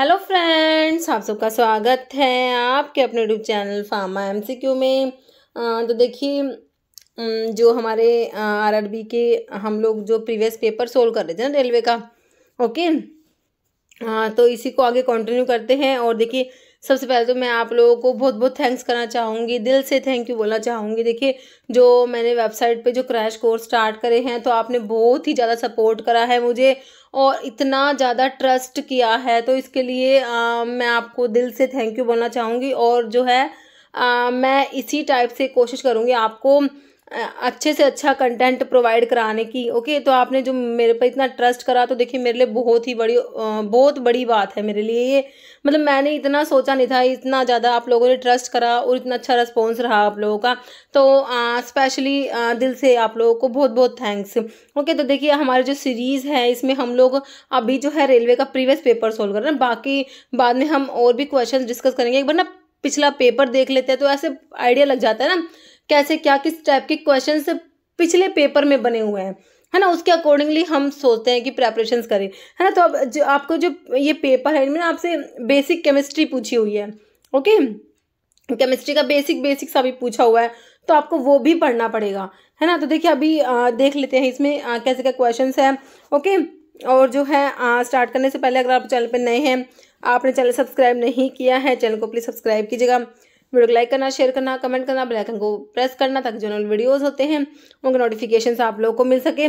Hello friends आप सबका स्वागत है आपके अपने यूट्यूब चैनल फार्मा एमसीक्यू में तो देखिए जो हमारे आरआरबी के हम लोग जो प्रीवियस पेपर सोल्व कर रहे थे ना रेलवे का ओके तो इसी को आगे कंटिन्यू करते हैं और देखिए सबसे पहले तो मैं आप लोगों को बहुत बहुत थैंक्स करना चाहूँगी दिल से थैंक यू बोलना चाहूँगी देखिए जो मैंने वेबसाइट पे जो क्रैश कोर्स स्टार्ट करे हैं तो आपने बहुत ही ज़्यादा सपोर्ट करा है मुझे और इतना ज़्यादा ट्रस्ट किया है तो इसके लिए आ, मैं आपको दिल से थैंक यू बोलना चाहूँगी और जो है आ, मैं इसी टाइप से कोशिश करूँगी आपको अच्छे से अच्छा कंटेंट प्रोवाइड कराने की ओके तो आपने जो मेरे पर इतना ट्रस्ट करा तो देखिए मेरे लिए बहुत ही बड़ी बहुत बड़ी बात है मेरे लिए ये मतलब मैंने इतना सोचा नहीं था इतना ज़्यादा आप लोगों ने ट्रस्ट करा और इतना अच्छा रिस्पॉन्स रहा आप लोगों का तो स्पेशली दिल से आप लोगों को बहुत बहुत थैंक्स ओके तो देखिए हमारे जो सीरीज़ है इसमें हम लोग अभी जो है रेलवे का प्रीवियस पेपर सोल्व कर रहे हैं बाकी बाद में हम और भी क्वेश्चन डिस्कस करेंगे एक बार ना पिछला पेपर देख लेते हैं तो ऐसे आइडिया लग जाता है ना कैसे क्या किस टाइप के क्वेश्चन पिछले पेपर में बने हुए हैं है ना उसके अकॉर्डिंगली हम सोचते हैं कि प्रेपरेशन करें है ना तो अब जो आपको जो ये पेपर है इनमें आपसे बेसिक केमिस्ट्री पूछी हुई है ओके केमिस्ट्री का बेसिक बेसिक सा भी पूछा हुआ है तो आपको वो भी पढ़ना पड़ेगा है ना तो देखिए अभी आ, देख लेते हैं इसमें आ, कैसे क्या क्वेश्चन है ओके और जो है आ, स्टार्ट करने से पहले अगर आप चैनल पर नए हैं आपने चैनल सब्सक्राइब नहीं किया है चैनल को प्लीज़ सब्सक्राइब कीजिएगा वीडियो को लाइक करना शेयर करना कमेंट करना आइकन को प्रेस करना ताकि जो वीडियोज़ होते हैं उनके नोटिफिकेशन आप लोगों को मिल सके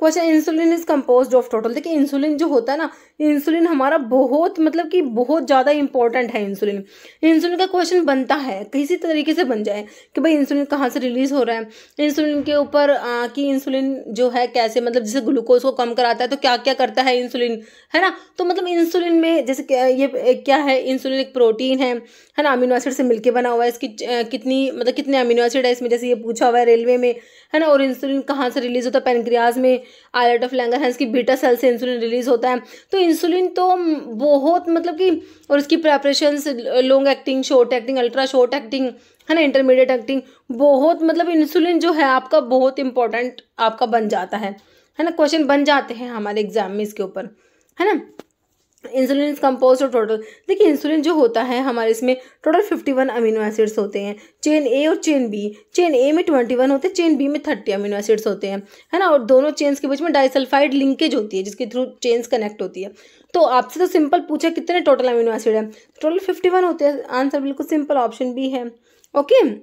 question insulin is compose of total देखिए इंसुलिन जो होता है ना इंसुलिन हमारा बहुत मतलब कि बहुत ज़्यादा इंपॉर्टेंट है इंसुलिन इंसुलिन का क्वेश्चन बनता है किसी तरीके से बन जाए कि भाई इंसुलिन कहाँ से रिलीज़ हो रहा है इंसुलिन के ऊपर कि इंसुलिन जो है कैसे मतलब जैसे ग्लूकोज को कम कराता है तो क्या क्या करता है इंसुलिन है ना तो मतलब इंसुलिन में जैसे ये क्या है इंसुलिन एक प्रोटीन है है ना अमीनो एसिड से मिलकर बना हुआ है इसकी कितनी मतलब कितने अमीनो एसिड है इसमें जैसे ये पूछा हुआ है रेलवे में है ना और इंसुलिन कहाँ से रिलीज होता है पेनक्रियाज में आयर्ट ऑफ लैंगर है इसकी बीटा सेल से इंसुलिन रिलीज होता है तो इंसुलिन तो बहुत मतलब कि और इसकी preparation long acting short acting ultra short acting है ना इंटरमीडिएट एक्टिंग बहुत मतलब इंसुलिन जो है आपका बहुत इंपॉर्टेंट आपका बन जाता है है ना क्वेश्चन बन जाते हैं हमारे एग्जाम में इसके ऊपर है ना insulin is compose of total देखिए इंसुलिन जो होता है हमारे इसमें total fifty one amino acids होते हैं चेन ए और चेन बी चेन ए में ट्वेंटी वन होते हैं चेन बी में थर्टी अमीनो एसिड्स होते हैं है ना और दोनों चेन्स के बीच में डाइसल्फाइड लिंकेज होती है जिसके थ्रू चेन्स कनेक्ट होती है तो आपसे तो सिंपल पूछा कितने टोटल अमीनो एसिड है टोटल फिफ्टी वन होते हैं आंसर बिल्कुल सिंपल ऑप्शन भी है ओके okay?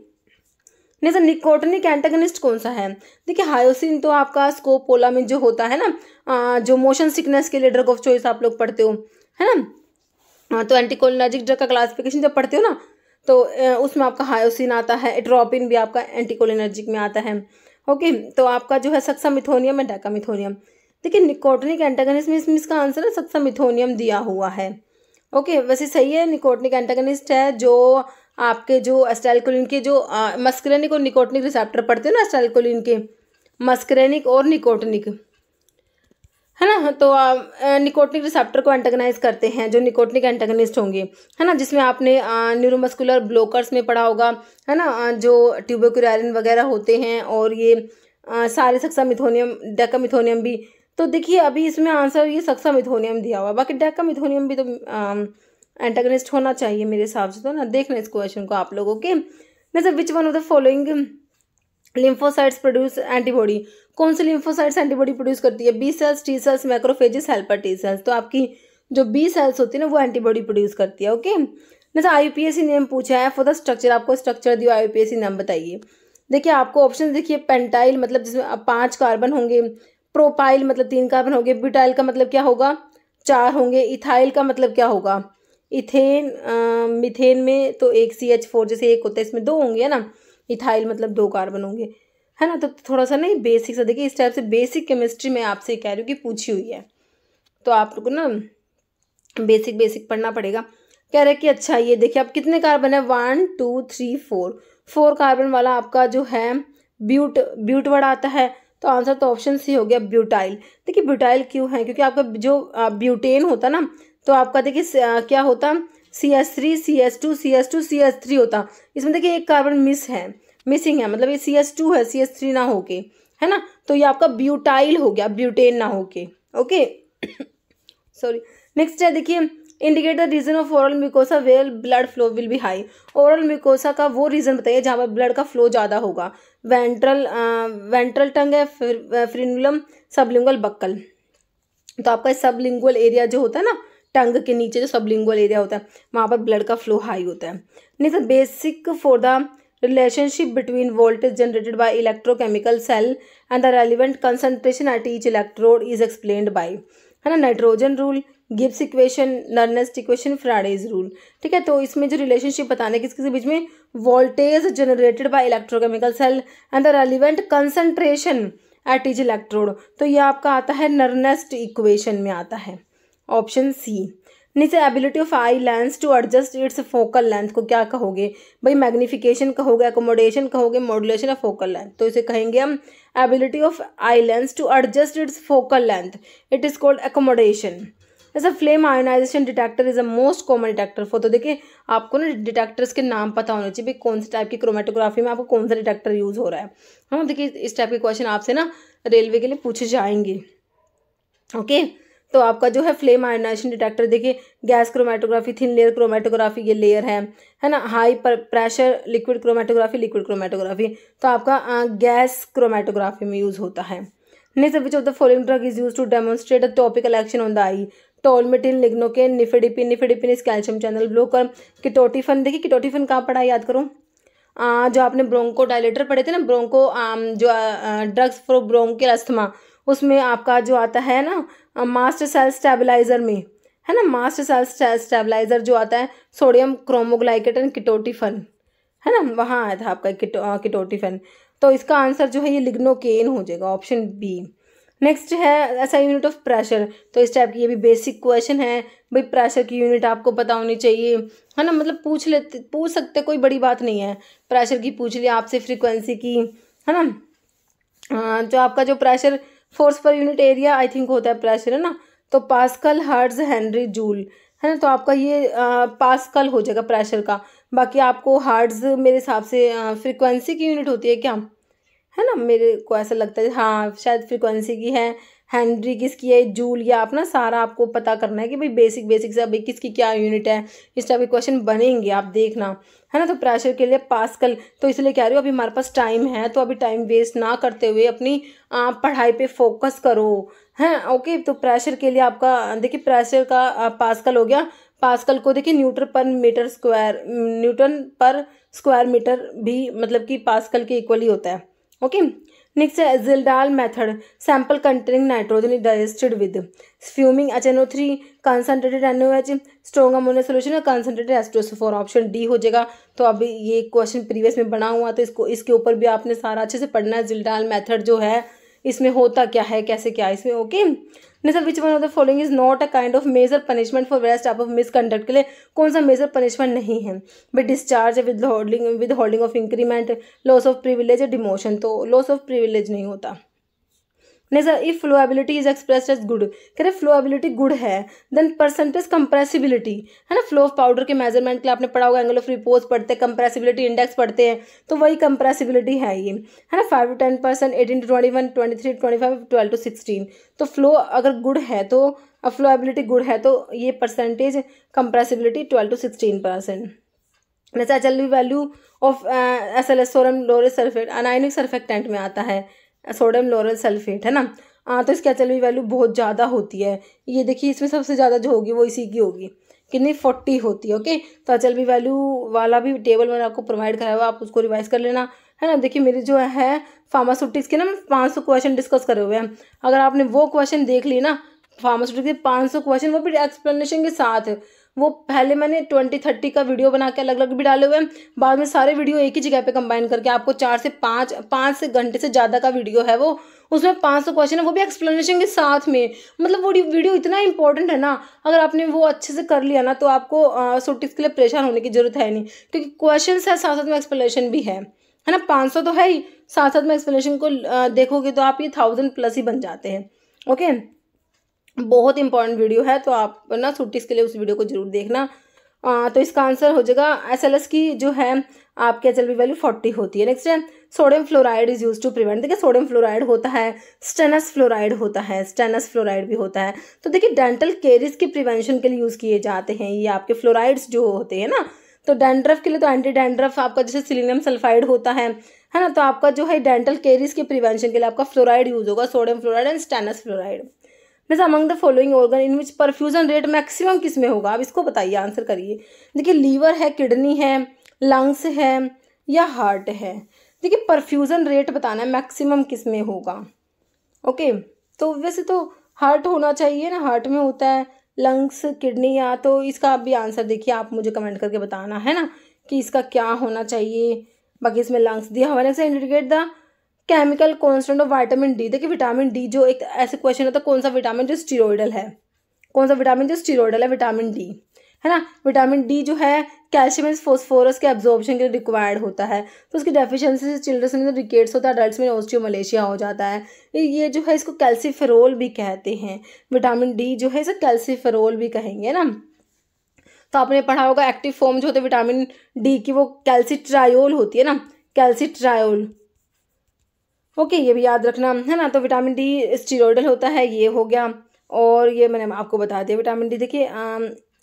नहीं सर तो निकोटनिक एंटेगनिस्ट कौन सा है देखिए हायोसिन तो आपका स्कोपोला में जो होता है ना जो मोशन सिकनेस के लिए ड्रग ऑफ चॉइस आप लोग पढ़ते हो है ना तो एंटीकोलिनाजिक ड्रग का क्लासिफिकेशन जब पढ़ते हो ना तो उसमें आपका हायोसिन आता है एट्रोपिन भी आपका एंटीकोलिनर्जिक में आता है ओके तो आपका जो है सक्सा मिथोनियम एंड डाका मिथोनियम देखिए निकोटनिक एंटेगनिस्ट में इसमें इसका आंसर है सक्सा मिथोनियम दिया हुआ है ओके वैसे सही है निकोटनिक एंटेगनिस्ट है जो आपके जो अस्टाइलकोलिन के जो मस्करेनिक और निकोटनिक रिसेप्टर पड़ते हैं ना अस्टाइलकोलिन के मस्क्रेनिक और निकोटनिक है ना तो आप निकोटनिक रिसेप्टर को एंटेगनाइज करते हैं जो निकोटनिक एंटेगनिस्ट होंगे है ना जिसमें आपने न्यूरोमस्कुलर ब्लॉकर्स में पढ़ा होगा है ना जो ट्यूबोक्रायरिन वगैरह होते हैं और ये आ, सारे सक्सा मिथोनियम डेका मिथोनियम भी तो देखिए अभी इसमें आंसर ये सक्सा मिथोनियम दिया हुआ बाकी डेका मिथोनियम भी तो आ, एंटागनिस्ट होना चाहिए मेरे हिसाब से तो ना देख लें इस क्वेश्चन को आप लोगों के जैसे which one of the following lymphocytes produce antibody कौन सी लिम्फोसाइट्स एंटीबॉडी प्रोड्यूस करती है B cells T cells macrophages helper T cells तो आपकी जो बी सेल्स होती है ना वो एंटीबॉडी प्रोड्यूस करती है ओके जैसे सी नेम पूछा है फॉर द स्ट्रक्चर आपको स्ट्रक्चर दिया सी नाम बताइए देखिए आपको ऑप्शन देखिए पेंटाइल मतलब जिसमें पाँच कार्बन होंगे प्रोपाइल मतलब तीन कार्बन होंगे ब्यूटाइल का मतलब क्या होगा चार होंगे इथाइल का मतलब क्या होगा इथेन मिथेन में तो एक सी एच फोर जैसे एक होता है इसमें दो होंगे है ना इथाइल मतलब दो कार्बन होंगे है ना तो थोड़ा सा नहीं बेसिक सा देखिए इस टाइप से बेसिक केमिस्ट्री में आपसे कह रही हूँ कि पूछी हुई है तो आप लोग ना बेसिक बेसिक पढ़ना पड़ेगा कह रहे कि अच्छा ये देखिए आप कितने कार्बन है one two three four four carbon वाला आपका जो है ब्यूट ब्यूट वर्ड आता है तो आंसर तो ऑप्शन सी हो गया ब्यूटाइल देखिए ब्यूटाइल क्यों है क्योंकि आपका जो ब्यूटेन होता है ना तो आपका देखिए क्या होता C S three C S two C S two C S three होता इसमें देखिए एक कार्बन मिस है मिसिंग है मतलब ये सी एस टू है सी एस थ्री ना होके है ना तो ये आपका ब्यूटाइल हो गया ब्यूटेन ना होके ओके सॉरी नेक्स्ट है देखिए indicate the region of oral mucosa where blood flow will be high oral mucosa का वो रीजन बताइए जहाँ पर ब्लड का फ्लो ज़्यादा होगा वेंट्रल वेंट्रल टंग है फ्रिनुलम सबलिंगल बक्कल तो आपका सबलिंगुअल एरिया जो होता है ना टंग के नीचे जो सबलिंगुअल एरिया होता है वहाँ पर ब्लड का फ्लो हाई होता है नहीं sir basic for the relationship between voltage generated by electrochemical cell and the relevant concentration at each electrode is explain by है ना nitrogen rule Gibbs equation Nernst equation Faraday's rule ठीक है तो इसमें जो रिलेशनशिप बताने किस किस बीच में voltage generated by electrochemical cell and the relevant concentration at is electrode तो ये आपका आता है नर्नेस्ट इक्वेशन में आता है ऑप्शन सी नीचे ability of eye lens to adjust its focal length को क्या कहोगे भाई मैग्निफिकेशन कहोगे एकोमोडेशन कहोगे मॉडुलेशन ऑफ फोकल लेंथ तो इसे कहेंगे हम ability of eye lens to adjust its focal length it is called accommodation जैसे flame ionization detector is a most common detector for तो देखिए आपको ना डिटेक्टर्स के नाम पता होने चाहिए भाई कौन से टाइप की क्रोमेटोग्राफी में आपको कौन सा डिटेक्टर यूज़ हो रहा है हाँ देखिए इस टाइप के क्वेश्चन आपसे ना रेलवे के लिए पूछे जाएंगे ओके okay? तो आपका जो है फ्लेम आयोनाइजेशन डिटेक्टर देखिए gas chromatography thin layer chromatography ये लेयर है है ना high pressure liquid chromatography liquid chromatography तो आपका गैस क्रोमेटोग्राफी में यूज़ होता है next which of the following drug is use to demonstrate a topical action on the eye tolmetin lignocaine nifedipine nifedipine is calcium channel blocker ketotifen देखिए ketotifen कहाँ पढ़ा याद करूँ जो आपने ब्रोंको डायलेटर पढ़े थे ना ब्रोंको जो ड्रग्स फॉर ब्रोंकियल अस्थमा उसमें आपका जो आता है ना मास्टर सेल स्टेबलाइज़र में है ना मास्टर सेल स्टेबलाइज़र जो आता है सोडियम क्रोमोग्लाइकेट एंड किटोटिफन है ना वहाँ आया था आपका किटो किटोटिफन तो इसका आंसर जो है ये लिग्नोकेन हो जाएगा ऑप्शन बी नेक्स्ट है ऐसा यूनिट ऑफ प्रेशर तो इस टाइप की ये भी बेसिक क्वेश्चन है भाई प्रेशर की यूनिट आपको पता होनी चाहिए है ना मतलब पूछ लेते पूछ सकते कोई बड़ी बात नहीं है प्रेशर की पूछ लिया आपसे फ्रीक्वेंसी की है ना जो आपका जो pressure force per unit area I think होता है प्रेशर है ना तो पास्कल हर्ज हेनरी जूल है ना तो आपका ये पास्कल हो जाएगा प्रेशर का बाकी आपको हार्ड्स मेरे हिसाब से फ्रिक्वेंसी की यूनिट होती है क्या है ना मेरे को ऐसा लगता है हाँ शायद फ्रिक्वेंसी की है हैंनरी किसकी है जूल या आप ना सारा आपको पता करना है कि भाई बेसिक बेसिक से अभी किसकी क्या यूनिट है इस टाइप के क्वेश्चन बनेंगे आप देखना है ना तो प्रेशर के लिए पास्कल तो इसलिए कह रही हूँ अभी हमारे पास टाइम है तो अभी टाइम वेस्ट ना करते हुए अपनी पढ़ाई पे फोकस करो हैं ओके तो प्रेशर के लिए आपका देखिए प्रेशर का पास्कल हो गया पास्कल को देखिए newton per metre square newton per square metre भी मतलब कि पास्कल के इक्वली होता है ओके नेक्स्ट है Kjeldahl method sample containing nitrogen digested with fuming H N O three concentrated N O H strong ammonia solution या concentrated एस्ट्रोस option D हो जाएगा तो अभी ये क्वेश्चन प्रीवियस में बना हुआ तो इसको इसके ऊपर भी आपने सारा अच्छे से पढ़ना है जिलडाल मैथड जो है इसमें होता क्या है कैसे क्या है इसमें okay sir which one of the following is not a kind of major punishment for worst type of misconduct के लिए कौन सा मेजर पनिशमेंट नहीं है with discharge with holding with holding of increment loss of privilege demotion तो loss of privilege नहीं होता नहीं sir if flowability is express as good कह रहे फ्लोएबिलिटी गुड है देन परसेंटेज कंप्रेसिबिलिटी है ना फ्लो ऑफ पाउडर के मेजरमेंट के लिए आपने पढ़ा होगा एंगल ऑफ रिपोज पढ़ते हैं कंप्रेसिबिलिटी इंडेक्स पढ़ते हैं तो वही कंप्रेसिबिलिटी है ये है ना five to ten percent eighteen to twenty one twenty three twenty five twelve to sixteen तो फ्लो अगर गुड है तो फ्लोएबिलिटी गुड है तो ये percentage compressibility twelve to sixteen percent जैसे H value of S L S सोरम lauryl sulphate anionic surfactant में आता है सोडियम लोरल सल्फेट है ना हाँ तो इसकी एच वैल्यू बहुत ज़्यादा होती है ये देखिए इसमें सबसे ज़्यादा जो होगी वो इसी की होगी कितनी फोर्टी होती है ओके तो एच वैल्यू वाला भी टेबल मैंने आपको प्रोवाइड कराया हुआ आप उसको रिवाइज कर लेना है ना देखिए मेरी जो है फार्मास्यूटिक्स के ना मैं पाँच सौ क्वेश्चन डिस्कस करे हुए हैं अगर आपने वो क्वेश्चन देख लिए ना फार्मास्यूटिकल के पाँच सौ क्वेश्चन वो भी एक्सप्लेनेशन के साथ वो पहले मैंने ट्वेंटी थर्टी का वीडियो बना के अलग अलग भी डाले हुए हैं बाद में सारे वीडियो एक ही जगह पे कंबाइन करके आपको चार से पाँच पाँच से घंटे से ज़्यादा का वीडियो है वो उसमें पाँच सौ क्वेश्चन है वो भी एक्सप्लेनेशन के साथ में मतलब वो वीडियो इतना इंपॉर्टेंट है ना अगर आपने वो अच्छे से कर लिया ना तो आपको सोटिक्स के लिए परेशान होने की जरूरत है नहीं क्योंकि क्वेश्चन है साथ साथ में एक्सप्लेनेशन भी है है ना पाँच सौ तो है ही साथ साथ में एक्सप्लेनेशन को देखोगे तो आप ये थाउजेंड प्लस ही बन जाते हैं ओके बहुत इंपॉर्टेंट वीडियो है तो आप ना छुट्टी के लिए उस वीडियो को जरूर देखना आ, तो इसका आंसर हो जाएगा एस की जो है आपके एच वैल्यू फोर्टी होती है नेक्स्ट है sodium fluoride is use to prevent देखिए सोडियम फ्लोराइड होता है स्टेनस फ्लोराइड होता है स्टेनस फ्लोराइड भी होता है तो देखिए डेंटल केरिस के प्रिवेंशन के लिए यूज़ किए जाते हैं ये आपके फ्लोराइड्स जो होते हैं ना तो डेंड्रफ के लिए तो एंटी डेंड्रफ आपका जैसे सिलिनियम सल्फाइड होता है है ना तो आपका जो है डेंटल केरिस के प्रिवेंशन के लिए आपका फ्लोराइड यूज़ होगा sodium fluoride and stannous fluoride मिस among the following organ in which perfusion rate maximum किस में होगा आप इसको बताइए आंसर करिए देखिए लीवर है किडनी है लंग्स है या हार्ट है देखिए परफ्यूजन रेट बताना है मैक्सिमम किस में होगा ओके तो वैसे तो हार्ट होना चाहिए ना हार्ट में होता है लंग्स किडनी या तो इसका आप भी आंसर देखिए आप मुझे कमेंट करके बताना है ना कि इसका क्या होना चाहिए बाकी इसमें लंग्स दिया हुआ से indicate the chemical constant of vitamin D देखिए विटामिन डी जो एक ऐसे तो क्वेश्चन होता है कौन सा विटामिन जो स्टीरोडल है कौन सा विटामिन जो स्टीरोडल है विटामिन डी है ना विटामिन डी जो है कैल्शियम एंड फोस्फोरस के एब्जॉर्प्शन के लिए रिक्वायर्ड होता है तो उसकी डेफिशिएंसी से चिल्ड्रंस में रिकेट्स होता है अडल्ट में ऑस्ट्रियो मलेशिया हो जाता है ये जो है इसको कैल्सीफेरोल भी कहते हैं विटामिन डी जो है इसे कैल्सीफेरोल भी कहेंगे ना तो आपने पढ़ा होगा एक्टिव फॉर्म जो होते विटामिन डी की वो कैल्सीट्रायोल होती है ना कैल्सीट्रायोल ओके ये भी याद रखना है ना तो विटामिन डी स्टीरोडल होता है ये हो गया और ये मैंने आपको बता दिया विटामिन डी देखिए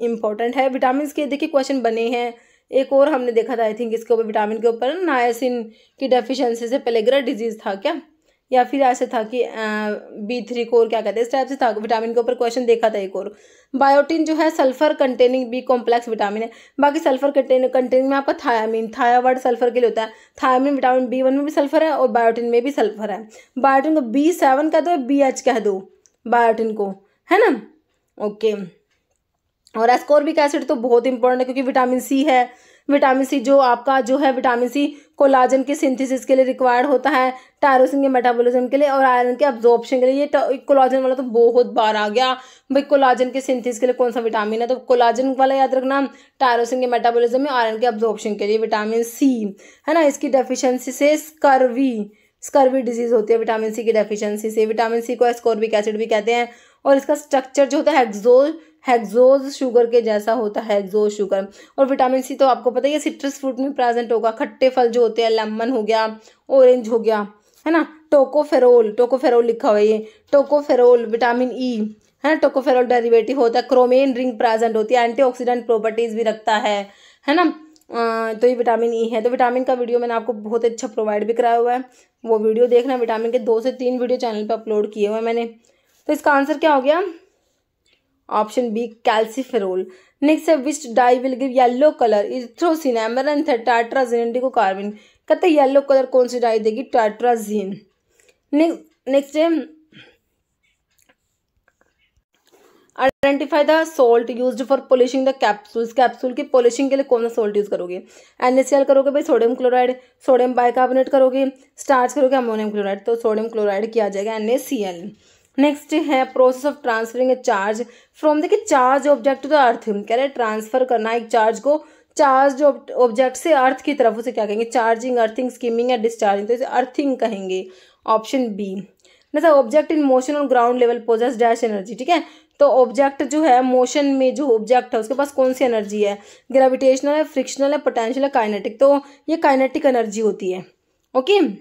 इंपॉर्टेंट है विटामिन के देखिए क्वेश्चन बने हैं एक और हमने देखा था आई थिंक इसके ऊपर विटामिन के ऊपर नायसिन की डेफिशिएंसी से पेलेग्रा डिजीज़ था क्या या फिर ऐसे था कि बी थ्री कोर क्या कहते हैं इस टाइप से था विटामिन के ऊपर क्वेश्चन देखा था एक और बायोटिन जो है sulphur containing B complex vitamin है बाकी सल्फर कंटेनिंग कंटेनिंग में आपका थायामिन थाया वर्ड सल्फर के लिए होता है थायामिन विटामिन बी वन में भी सल्फर है और बायोटिन में भी सल्फर है बायोटिन को बी सेवन कह दो बी एच कह दो बायोटिन को है ना ओके और एस्कोरबिक एसिड तो बहुत इंपॉर्टेंट है क्योंकि विटामिन सी है विटामिन सी जो आपका जो है विटामिन सी कोलाजन के सिंथेसिस के लिए रिक्वायर्ड होता है टायरोसिन के मेटाबॉलिज्म के लिए और आयरन के अब्जॉर्प्शन के लिए ये कोलाजन वाला तो बहुत बार आ गया भाई कोलाजन के सिंथेसिस के लिए कौन सा विटामिन है तो कोलाजन वाला याद रखना टायरोसिन के मेटाबॉलिज्म में आयरन के अब्जॉर्प्शन के लिए विटामिन सी है ना इसकी डेफिशिएंसी से स्कर्वी स्कर्वी डिजीज होती है विटामिन सी की डेफिशिएंसी से विटामिन सी को एस्कोर्बिक एसिड भी कहते हैं और इसका स्ट्रक्चर जो होता है एक्सो हेक्सोज शुगर के जैसा होता है हेक्सोज शुगर और विटामिन सी तो आपको पता ही है सिट्रस फ्रूट में प्रेजेंट होगा खट्टे फल जो होते हैं लेमन हो गया ऑरेंज हो गया है ना टोकोफेरोल टोकोफेरोल लिखा हुआ ये टोकोफेरोल विटामिन ई है ना टोकोफेरोल डेरिवेटिव होता है क्रोमेन रिंग प्रेजेंट होती है एंटीऑक्सीडेंट प्रॉपर्टीज भी रखता है है ना तो ये विटामिन ई e है तो विटामिन का वीडियो मैंने आपको बहुत अच्छा प्रोवाइड भी कराया हुआ है वो वीडियो देखना विटामिन के दो से तीन वीडियो चैनल पर अपलोड किए हुए मैंने तो इसका आंसर क्या हो गया ऑप्शन बी कैल्सिफेरोल नेक्स्ट है which dye will give yellow color? Erythrocene, amaranth है tartrazine, indigo carbon. कहते हैं येलो कलर कौन सी डाई देगी टाट्राजीन नेक्स्ट है identify the salt use for polishing the capsule capsule की पोलिशिंग के लिए कौन सा सॉल्ट यूज करोगे एनएससीएल करोगे भाई सोडियम क्लोराइड सोडियम बाइकार्बोनेट करोगे स्टार्च करोगे अमोनियम क्लोराइड तो सोडियम क्लोराइड किया जाएगा एनएससीएल नेक्स्ट है process of transferring a charge from देखिए charge object to the earth कह रहे हैं ट्रांसफर करना एक चार्ज को चार्ज ऑब्जेक्ट से अर्थ की तरफ उसे क्या कहेंगे चार्जिंग अर्थिंग स्कीमिंग या डिस्चार्जिंग तो इसे अर्थिंग कहेंगे ऑप्शन बी ना ऑब्जेक्ट इन मोशन और ground level possess dash energy ठीक है तो ऑब्जेक्ट जो है मोशन में जो ऑब्जेक्ट है उसके पास कौन सी एनर्जी है ग्रेविटेशनल है फ्रिक्शनल है पोटेंशियल है काइनेटिक तो ये काइनेटिक एनर्जी होती है ओके okay?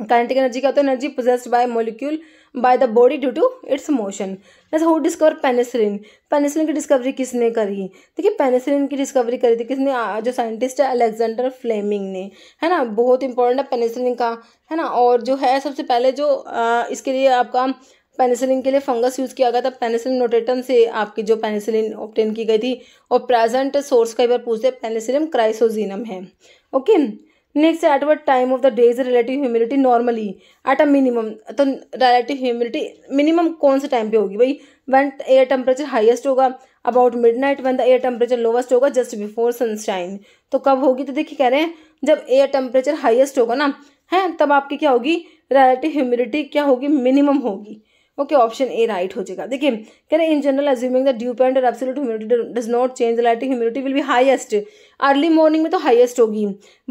काइनेटिक एनर्जी क्या होता है energy possessed by molecule by the body due to its motion जैसे हु डिस्कवर पेनिसिलिन पेनिसिलिन की डिस्कवरी किसने करी देखिए पेनिसिलिन की डिस्कवरी करी थी किसने जो साइंटिस्ट है अलेक्जेंडर फ्लेमिंग ने है ना बहुत इंपॉर्टेंट है पेनिसिलिन का है ना और जो है सबसे पहले जो आ, इसके लिए आपका पेनिसिलिन के लिए फंगस यूज़ किया गया था पेनिसिलिन नोटेटम से आपकी जो पेनिसिलिन ऑप्टेन की गई थी और प्रेजेंट सोर्स कई बार पूछते हैं पेनिसिलिन क्राइसोजीनम है okay okay? Next at what time of the day is relative humidity normally at a minimum तो रिलेटिव ह्यूमिडिटी मिनिमम कौन से टाइम पे होगी भाई वन एयर टेम्परेचर हाइएस्ट होगा about midnight when the air temperature lowest होगा just before sunshine तो कब होगी तो देखिए कह रहे हैं जब एयर टेम्परेचर हाइएस्ट होगा ना है तब आपकी क्या होगी रिलेटिव ह्यूमिडिटी क्या होगी मिनिमम होगी ओके ऑप्शन ए राइट हो जाएगा देखिए कह रहे in general assuming the dew point और absolute humidity does not change the humidity will be highest early morning में तो हाईएस्ट होगी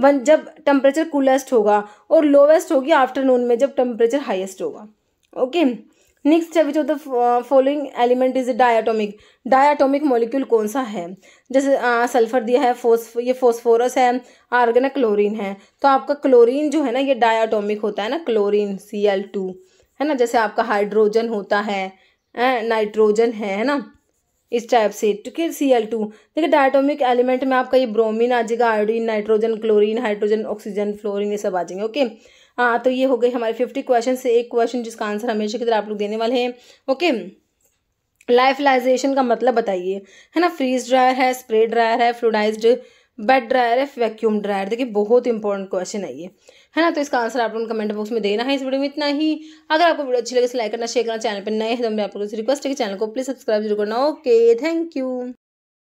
वन जब टेम्परेचर कूलेस्ट होगा और लोवेस्ट होगी आफ्टरनून में जब टेम्परेचर हाइएस्ट होगा ओके नेक्स्ट है which of the following element is diatomic diatomic molecule कौन सा है जैसे सल्फर uh, दिया है फोस ये फोस्फोरस है आर्गन क्लोरीन है तो आपका क्लोरीन जो है ना ये डायाटोमिक होता है ना क्लोरीन सी एल टू है ना जैसे आपका हाइड्रोजन होता है नाइट्रोजन है है ना इस टाइप से ठीक है सी एल टू देखिए डायटोमिक एलिमेंट में आपका ये ब्रोमीन आ जाएगा iodine nitrogen chlorine hydrogen oxygen fluorine ये सब आ जाएंगे ओके हाँ तो ये हो गए हमारे फिफ्टी क्वेश्चन से एक क्वेश्चन जिसका आंसर हमेशा की तरह आप लोग देने वाले हैं ओके लाइफलाइजेशन का मतलब बताइए है ना फ्रीज ड्रायर है स्प्रे ड्रायर है फ्लूडाइज्ड बेड ड्रायर है वैक्यूम ड्रायर देखिए बहुत इंपॉर्टेंट क्वेश्चन है ये है ना तो इसका आंसर आप लोगों को कमेंट बॉक्स में देना है इस वीडियो में इतना ही अगर आपको वीडियो अच्छी लगे तो लाइक करना शेयर करना चैनल पर नए हैं तो मैं आप लोगों से रिक्वेस्ट है कि चैनल को प्लीज सब्सक्राइब जरूर करना ओके थैंक यू